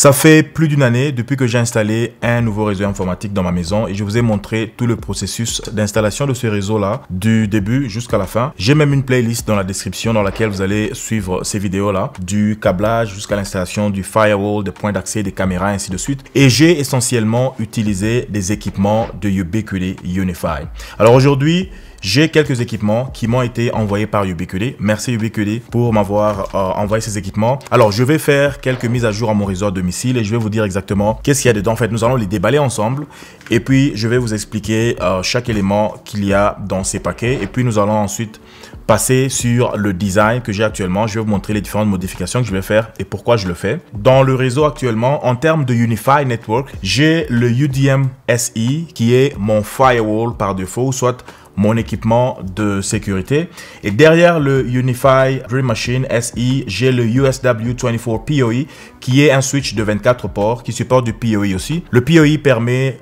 Ça fait plus d'une année depuis que j'ai installé un nouveau réseau informatique dans ma maison et je vous ai montré tout le processus d'installation de ce réseau-là du début jusqu'à la fin. J'ai même une playlist dans la description dans laquelle vous allez suivre ces vidéos-là, du câblage jusqu'à l'installation du firewall, des points d'accès, des caméras, ainsi de suite. Et j'ai essentiellement utilisé des équipements de Ubiquiti Unify. Alors aujourd'hui, j'ai quelques équipements qui m'ont été envoyés par Ubiquiti. Merci Ubiquiti pour m'avoir euh, envoyé ces équipements. Alors, je vais faire quelques mises à jour à mon réseau domicile et je vais vous dire exactement qu'est-ce qu'il y a dedans. En fait, nous allons les déballer ensemble et puis je vais vous expliquer euh, chaque élément qu'il y a dans ces paquets. Et puis, nous allons ensuite passer sur le design que j'ai actuellement. Je vais vous montrer les différentes modifications que je vais faire et pourquoi je le fais. Dans le réseau actuellement, en termes de Unify Network, j'ai le UDM SI qui est mon firewall par défaut, soit mon équipement de sécurité. Et derrière le Unify Dream Machine SI, j'ai le USW24 PoE qui est un switch de 24 ports qui supporte du PoE aussi. Le PoE permet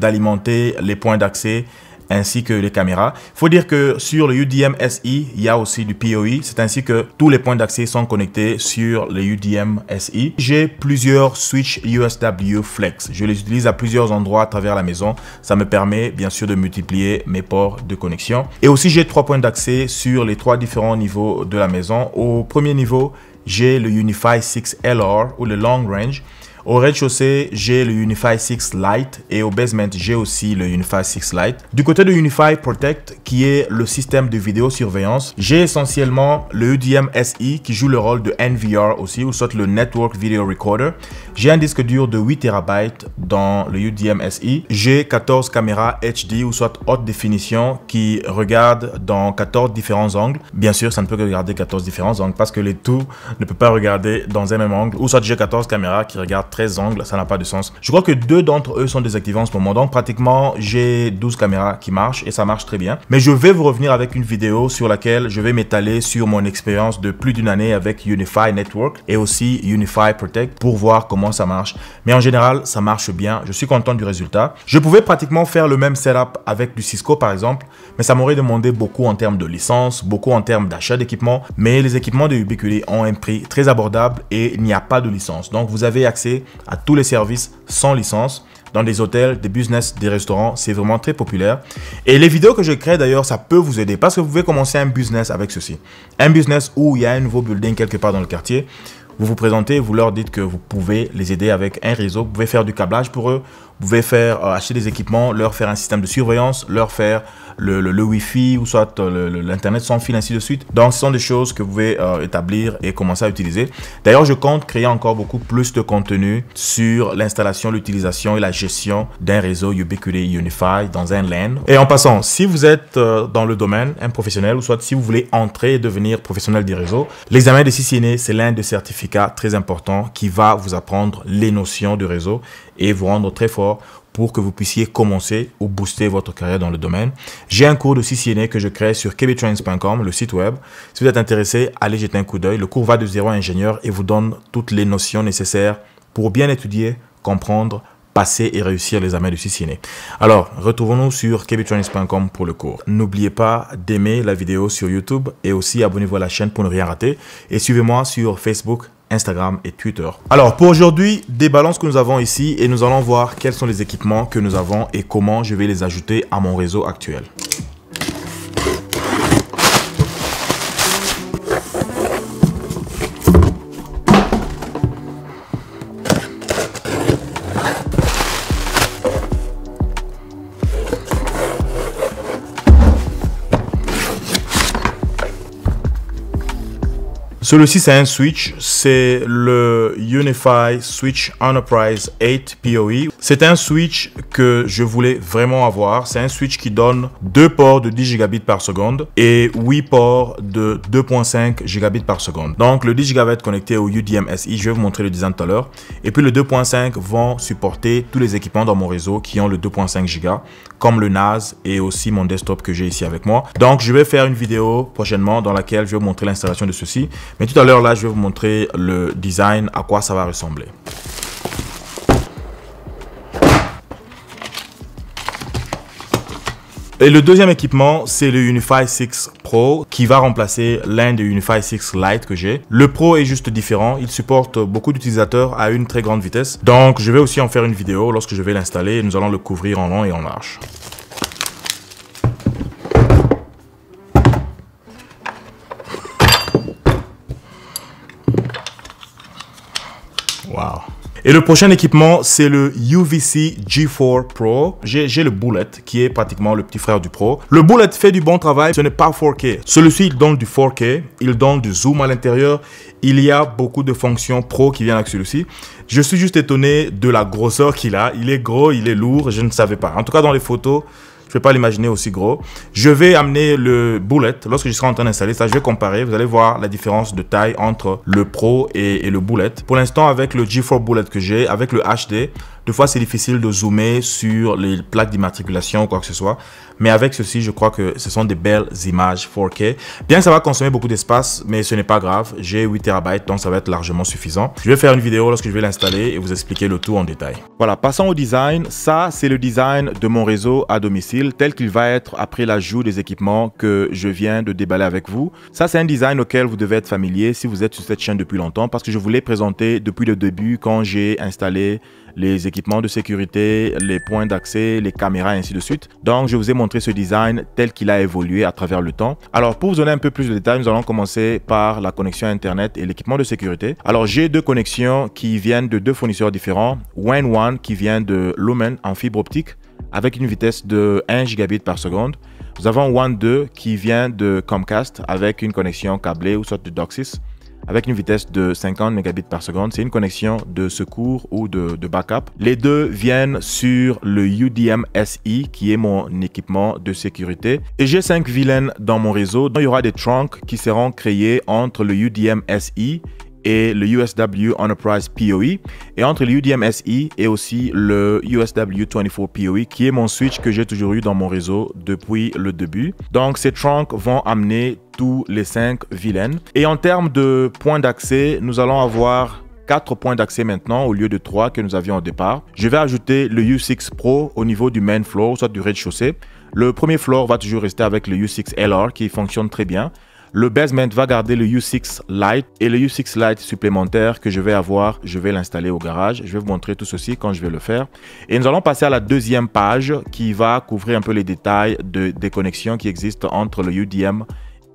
d'alimenter les points d'accès ainsi que les caméras. Il Faut dire que sur le UDM SI, il y a aussi du POI. C'est ainsi que tous les points d'accès sont connectés sur le UDM SI. J'ai plusieurs switches USW Flex. Je les utilise à plusieurs endroits à travers la maison. Ça me permet bien sûr de multiplier mes ports de connexion. Et aussi j'ai trois points d'accès sur les trois différents niveaux de la maison. Au premier niveau, j'ai le Unify 6 LR ou le Long Range. Au rez-de-chaussée, j'ai le Unify 6 Lite et au basement, j'ai aussi le Unify 6 Lite. Du côté de Unify Protect, qui est le système de vidéosurveillance, j'ai essentiellement le UDM e SI qui joue le rôle de NVR aussi, ou soit le Network Video Recorder. J'ai un disque dur de 8 TB dans le UDM e SI. J'ai 14 caméras HD ou soit haute définition qui regardent dans 14 différents angles. Bien sûr, ça ne peut que regarder 14 différents angles parce que les tout ne peut pas regarder dans un même angle. Ou soit j'ai 14 caméras qui regardent 13 angles, ça n'a pas de sens. Je crois que deux d'entre eux sont désactivés en ce moment, donc pratiquement j'ai 12 caméras qui marchent et ça marche très bien. Mais je vais vous revenir avec une vidéo sur laquelle je vais m'étaler sur mon expérience de plus d'une année avec Unify Network et aussi Unify Protect pour voir comment ça marche. Mais en général, ça marche bien, je suis content du résultat. Je pouvais pratiquement faire le même setup avec du Cisco par exemple, mais ça m'aurait demandé beaucoup en termes de licence, beaucoup en termes d'achat d'équipement. mais les équipements de Ubiquiti ont un prix très abordable et il n'y a pas de licence. Donc vous avez accès à tous les services sans licence dans des hôtels, des business, des restaurants. C'est vraiment très populaire. Et les vidéos que je crée d'ailleurs, ça peut vous aider parce que vous pouvez commencer un business avec ceci. Un business où il y a un nouveau building quelque part dans le quartier. Vous vous présentez, vous leur dites que vous pouvez les aider avec un réseau, vous pouvez faire du câblage pour eux, vous pouvez faire euh, acheter des équipements, leur faire un système de surveillance, leur faire le, le, Wi-Fi ou soit euh, l'internet sans fil ainsi de suite. Donc ce sont des choses que vous pouvez euh, établir et commencer à utiliser. D'ailleurs, je compte créer encore beaucoup plus de contenu sur l'installation, l'utilisation et la gestion d'un réseau Ubiquiti Unified dans un LAN. Et en passant, si vous êtes dans le domaine, un professionnel ou soit si vous voulez entrer et devenir professionnel du réseau l'examen de CCNA, c'est l'un des certificats très importants qui va vous apprendre les notions du réseau et vous rendre très fort pour que vous puissiez commencer ou booster votre carrière dans le domaine. J'ai un cours de CCNA que je crée sur kbtrains.com, le site web. Si vous êtes intéressé, allez jeter un coup d'œil. Le cours va de zéro ingénieur et vous donne toutes les notions nécessaires pour bien étudier, comprendre, passer et réussir les examens de CCNA. Alors, retrouvons-nous sur kbtrains.com pour le cours. N'oubliez pas d'aimer la vidéo sur YouTube et aussi abonnez-vous à la chaîne pour ne rien rater. Et suivez-moi sur Facebook, Instagram et Twitter. Alors pour aujourd'hui, des balances que nous avons ici et nous allons voir quels sont les équipements que nous avons et comment je vais les ajouter à mon réseau actuel. Celui-ci, c'est un switch, c'est le Unify Switch Enterprise 8 PoE. C'est un switch que je voulais vraiment avoir. C'est un switch qui donne deux ports de 10 gigabits par seconde et 8 ports de 2.5 gigabits par seconde. Donc le 10 gigabits va connecté au UDMSI, je vais vous montrer le design tout à l'heure. Et puis le 2.5 vont supporter tous les équipements dans mon réseau qui ont le 2.5 giga, comme le NAS et aussi mon desktop que j'ai ici avec moi. Donc je vais faire une vidéo prochainement dans laquelle je vais vous montrer l'installation de ceci. Mais tout à l'heure, là, je vais vous montrer le design, à quoi ça va ressembler. Et le deuxième équipement, c'est le Unify 6 Pro qui va remplacer l'un des Unify 6 Lite que j'ai. Le Pro est juste différent, il supporte beaucoup d'utilisateurs à une très grande vitesse. Donc je vais aussi en faire une vidéo lorsque je vais l'installer et nous allons le couvrir en long et en large. Et le prochain équipement, c'est le UVC G4 Pro. J'ai le Bullet, qui est pratiquement le petit frère du Pro. Le Bullet fait du bon travail, ce n'est pas 4K. Celui-ci, il donne du 4K, il donne du zoom à l'intérieur. Il y a beaucoup de fonctions Pro qui viennent avec celui-ci. Je suis juste étonné de la grosseur qu'il a. Il est gros, il est lourd, je ne savais pas. En tout cas, dans les photos, je ne vais pas l'imaginer aussi gros. Je vais amener le Bullet. Lorsque je serai en train d'installer ça, je vais comparer. Vous allez voir la différence de taille entre le Pro et, le Bullet. Pour l'instant, avec le G4 Bullet que j'ai, avec le HD, des fois, c'est difficile de zoomer sur les plaques d'immatriculation ou quoi que ce soit. Mais avec ceci, je crois que ce sont des belles images 4K. Bien que ça va consommer beaucoup d'espace, mais ce n'est pas grave. J'ai 8 TB, donc ça va être largement suffisant. Je vais faire une vidéo lorsque je vais l'installer et vous expliquer le tout en détail. Voilà, passons au design. Ça, c'est le design de mon réseau à domicile tel qu'il va être après l'ajout des équipements que je viens de déballer avec vous. Ça, c'est un design auquel vous devez être familier si vous êtes sur cette chaîne depuis longtemps parce que je vous l'ai présenté depuis le début quand j'ai installé les équipements de sécurité, les points d'accès, les caméras ainsi de suite. Donc, je vous ai montré ce design tel qu'il a évolué à travers le temps. Alors, pour vous donner un peu plus de détails, nous allons commencer par la connexion Internet et l'équipement de sécurité. Alors, j'ai deux connexions qui viennent de deux fournisseurs différents. One One qui vient de Lumen en fibre optique avec une vitesse de 1 gigabit par seconde. Nous avons One 2 qui vient de Comcast avec une connexion câblée ou sorte de DOCSIS avec une vitesse de 50 mégabits par seconde. C'est une connexion de secours ou de, backup. Les deux viennent sur le UDM SI qui est mon équipement de sécurité. Et j'ai 5 vilaines dans mon réseau. Donc, il y aura des trunks qui seront créés entre le UDM SI et le USW Enterprise PoE et entre le UDMSI et aussi le USW 24 PoE qui est mon switch que j'ai toujours eu dans mon réseau depuis le début. Donc ces trunks vont amener tous les 5 vilaines. Et en termes de points d'accès, nous allons avoir 4 points d'accès maintenant au lieu de 3 que nous avions au départ. Je vais ajouter le U6 Pro au niveau du main floor, soit du rez-de-chaussée. Le premier floor va toujours rester avec le U6 LR qui fonctionne très bien. Le basement va garder le U6 Lite et le U6 Lite supplémentaire que je vais avoir, je vais l'installer au garage. Je vais vous montrer tout ceci quand je vais le faire. Et nous allons passer à la deuxième page qui va couvrir un peu les détails des connexions qui existent entre le UDM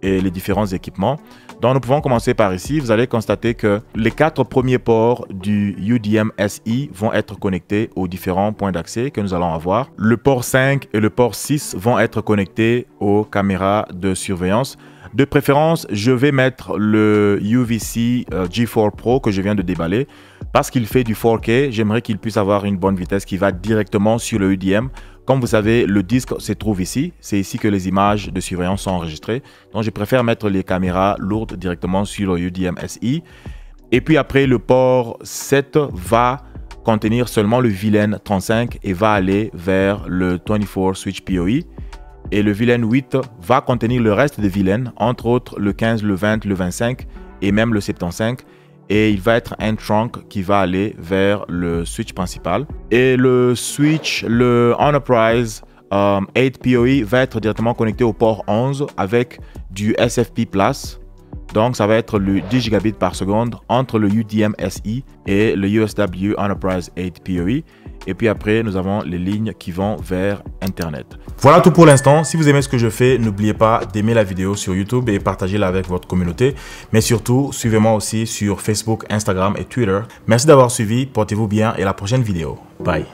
et les différents équipements. Donc nous pouvons commencer par ici. Vous allez constater que les quatre premiers ports du UDM SI vont être connectés aux différents points d'accès que nous allons avoir. Le port 5 et le port 6 vont être connectés aux caméras de surveillance. De préférence, je vais mettre le UVC euh, G4 Pro que je viens de déballer. Parce qu'il fait du 4K, j'aimerais qu'il puisse avoir une bonne vitesse qui va directement sur le UDM. Comme vous savez, le disque se trouve ici. C'est ici que les images de surveillance sont enregistrées. Donc, je préfère mettre les caméras lourdes directement sur le UDM SI. Et puis après, le port 7 va contenir seulement le VLAN 35 et va aller vers le 24 switch PoE et le VLAN 8 va contenir le reste des vilaines, entre autres le 15, le 20, le 25 et même le 75 et il va être un trunk qui va aller vers le switch principal. Et le switch, le Enterprise 8 euh, PoE va être directement connecté au port 11 avec du SFP Plus. Donc ça va être le 10 gigabits par seconde entre le UDM SI et le USW Enterprise 8 PoE. Et puis après, nous avons les lignes qui vont vers Internet. Voilà tout pour l'instant. Si vous aimez ce que je fais, n'oubliez pas d'aimer la vidéo sur YouTube et partagez-la avec votre communauté. Mais surtout, suivez-moi aussi sur Facebook, Instagram et Twitter. Merci d'avoir suivi, portez-vous bien et à la prochaine vidéo. Bye.